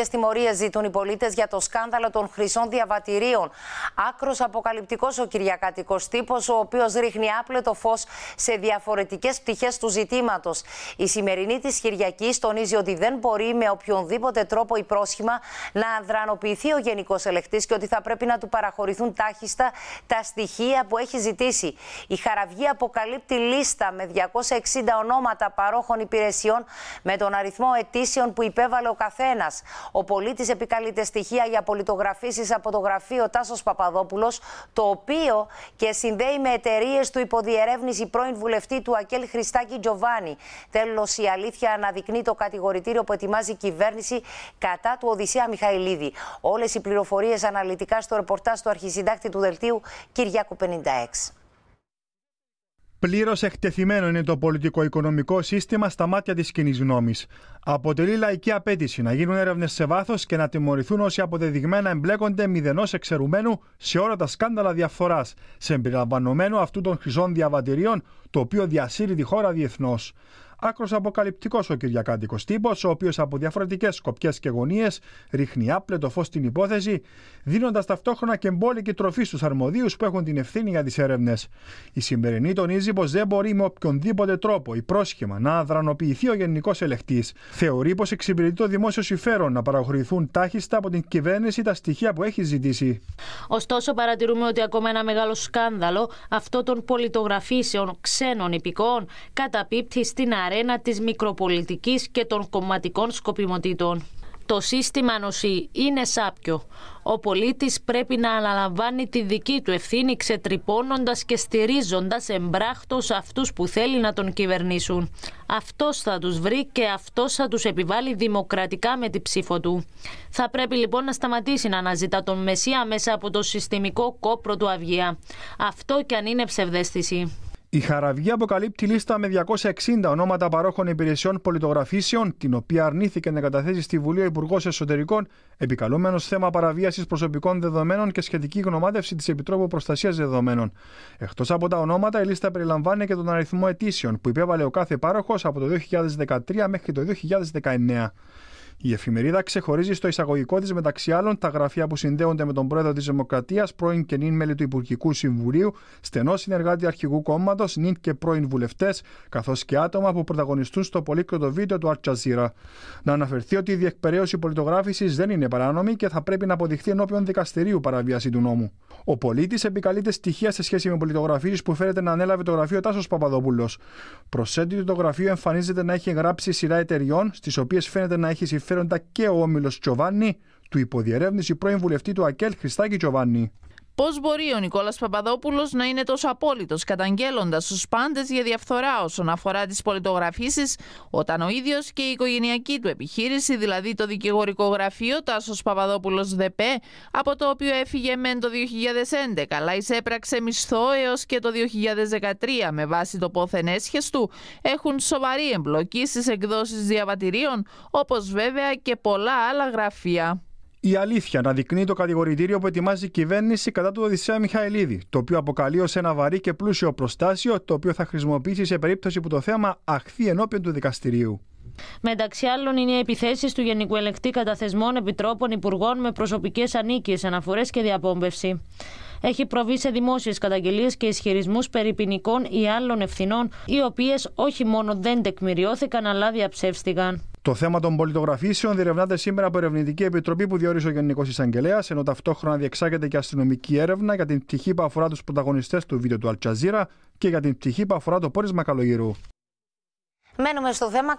ποινικέ τιμωρίε ζητούν οι πολίτες για το σκάνδαλο των χρυσών διαβατηρίων. Άκρος αποκαλυπτικός ο Κυριακάτικος τύπος, ο οποίος ρίχνει άπλετο φως σε διαφορετικές πτυχές του ζητήματος. Η σημερινή της Κυριακή τονίζει ότι δεν μπορεί με οποιονδήποτε τρόπο ή πρόσχημα να αδρανοποιηθεί ο Γενικός Ελεκτής και ότι θα πρέπει να του παραχωρηθούν τάχιστα τα στοιχεία που έχει ζητήσει. Η Χαραυγή αποκαλύπτει λίστα με 260 ονόματα παρόχων υπηρεσιών με τον αριθμό ετήσεων που υπέβαλε ο καθένας. Ο πολίτης επικαλείται στοιχεία για πολιτογραφήσεις από το γραφείο Τάσος Παπαδόπουλος, το οποίο και συνδέει με εταιρείες του υποδιερεύνηση πρώην βουλευτή του Ακέλ Χριστάκη Τζοβάνι. Τέλος, η αλήθεια αναδεικνύει το κατηγορητήριο που ετοιμάζει η κυβέρνηση κατά του Οδυσσέα Μιχαηλίδη. Όλες οι πληροφορίες αναλυτικά στο ρεπορτάζ του αρχισυντάκτη του Δελτίου Κυριάκου 56. Πλήρως εκτεθειμένο είναι το πολιτικο-οικονομικό σύστημα στα μάτια της κοινής γνώμης. Αποτελεί λαϊκή απέτηση να γίνουν έρευνες σε βάθος και να τιμωρηθούν όσοι αποδεδειγμένα εμπλέκονται μηδενός εξαιρουμένου σε όλα τα σκάνδαλα διαφθοράς, σε αυτού των χρυσών διαβατηρίων, το οποίο διασύρει τη χώρα διεθνώς. Άκρος αποκαλυπτικός ο Κυριακάτικος τύπο, ο οποίος από διαφορετικές σκοπιές και γωνίες ρίχνει άπλετο φως στην υπόθεση, δίνοντας ταυτόχρονα και μπόλικη τροφή στους αρμοδίους που έχουν την ευθύνη για τις έρευνες. Η σημερινή τονίζει πως δεν μπορεί με οποιονδήποτε τρόπο ή πρόσχημα να αδρανοποιηθεί ο Γενικός Ελεκτή. Θεωρεί πως εξυπηρετεί το δημόσιο συμφέρον να παραχωρηθούν τάχιστα από την κυβέρνηση τα στοιχεία που έχει ζητήσει. Ωστόσο, παρατηρούμε ότι ακόμα ένα μεγάλο σκάνδαλο, αυτό των πολιτογραφήσεων ξένων υπηκών, καταπίπτει στην αρένα της μικροπολιτικής και των κομματικών σκοπιμοτήτων. Το σύστημα νοσή είναι σάπιο. Ο πολίτης πρέπει να αναλαμβάνει τη δική του ευθύνη ξετρυπώνοντας και στηρίζοντας εμπράχτος αυτούς που θέλει να τον κυβερνήσουν. Αυτός θα τους βρει και αυτός θα τους επιβάλλει δημοκρατικά με την ψήφο του. Θα πρέπει λοιπόν να σταματήσει να αναζητά τον Μεσσία μέσα από το συστημικό κόπρο του Αυγία. Αυτό κι αν είναι ψευδέστηση. Η Χαραβιά αποκαλύπτει λίστα με 260 ονόματα παρόχων υπηρεσιών πολιτογραφήσεων, την οποία αρνήθηκε να καταθέσει στη Βουλή ο Υπουργός Εσωτερικών, επικαλούμενος θέμα παραβίασης προσωπικών δεδομένων και σχετική γνωμάτευση της Επιτρόπου Προστασίας Δεδομένων. Εκτός από τα ονόματα, η λίστα περιλαμβάνει και τον αριθμό αιτήσεων που υπέβαλε ο κάθε πάροχος από το 2013 μέχρι το 2019. Η εφημερίδα ξεχωρίζει στο εισαγωγικό της μεταξύ άλλων τα γραφεία που συνδέονται με τον πρόεδρο της Δημοκρατίας, πρώην και νυν μέλη του Υπουργικού Συμβουλίου, στενό συνεργάτη αρχηγού κόμματος, νυν και πρώην βουλευτές, καθώς και άτομα που πρωταγωνιστούν στο πολύκλωτο βίντεο του Αρτζαζίρα. Να αναφερθεί ότι η διεκπαιρέωση πολιτογράφησης δεν είναι παράνομη και θα πρέπει να αποδειχθεί ενώπιον δικαστηρίου παραβίαση του νόμου. Ο πολίτης επικαλείται στοιχεία σε σχέση με πολιτογραφίε που φέρεται να ανέλαβε το γραφείο Τάσος Παπαδόπουλο. Προσθέτει το γραφείο εμφανίζεται να έχει γράψει σειρά εταιριών, στις οποίες φαίνεται να έχει Φέροντα και ο όμιλος Τζοβάνι του υποδιερεύνηση πρώην βουλευτή του ΑΚΕΛ Χριστάκη Τζοβάνι. Πώς μπορεί ο Νικόλας Παπαδόπουλος να είναι τόσο απόλυτος, καταγγέλλοντας τους πάντες για διαφθορά όσον αφορά τις πολιτογραφήσεις, όταν ο ίδιος και η οικογενειακή του επιχείρηση, δηλαδή το δικηγορικό γραφείο Τάσος Παπαδόπουλος ΔΕΠΕ, από το οποίο έφυγε μεν το 2011, αλλά εισέπραξε μισθό έως και το 2013 με βάση το πόθεν έσχες του, έχουν σοβαρή εμπλοκή στις εκδόσεις διαβατηρίων, όπως βέβαια και πολλά άλλα γραφεία η αλήθεια να δεικνύει το κατηγορητήριο που ετοιμάζει η κυβέρνηση κατά του Οδυσσέα Μιχαηλίδη, το οποίο αποκαλεί ως ένα βαρύ και πλούσιο προστάσιο, το οποίο θα χρησιμοποιήσει σε περίπτωση που το θέμα αχθεί ενώπιον του δικαστηρίου. Μεταξύ άλλων, είναι οι επιθέσεις του Γενικού Ελεκτή Καταθεσμών θεσμών επιτρόπων υπουργών με προσωπικές ανίκειε, αναφορές και διαπόμπευση. Έχει προβεί σε δημόσιες καταγγελίες και ισχυρισμούς περί ποινικών ή άλλων ευθυνών, οι οποίες όχι μόνο δεν τεκμηριώθηκαν, αλλά διαψεύστηκαν. Το θέμα των πολιτογραφήσεων διερευνάται σήμερα από Ερευνητική Επιτροπή που διορίζει ο Γενικός Εισαγγελέας, ενώ ταυτόχρονα διεξάγεται και αστυνομική έρευνα για την πτυχή που αφορά τους πρωταγωνιστές του βίντεο του Αλτζαζίρα και για την πτυχή που αφορά το πόρισμα καλογύρου. Μένουμε στο θέμα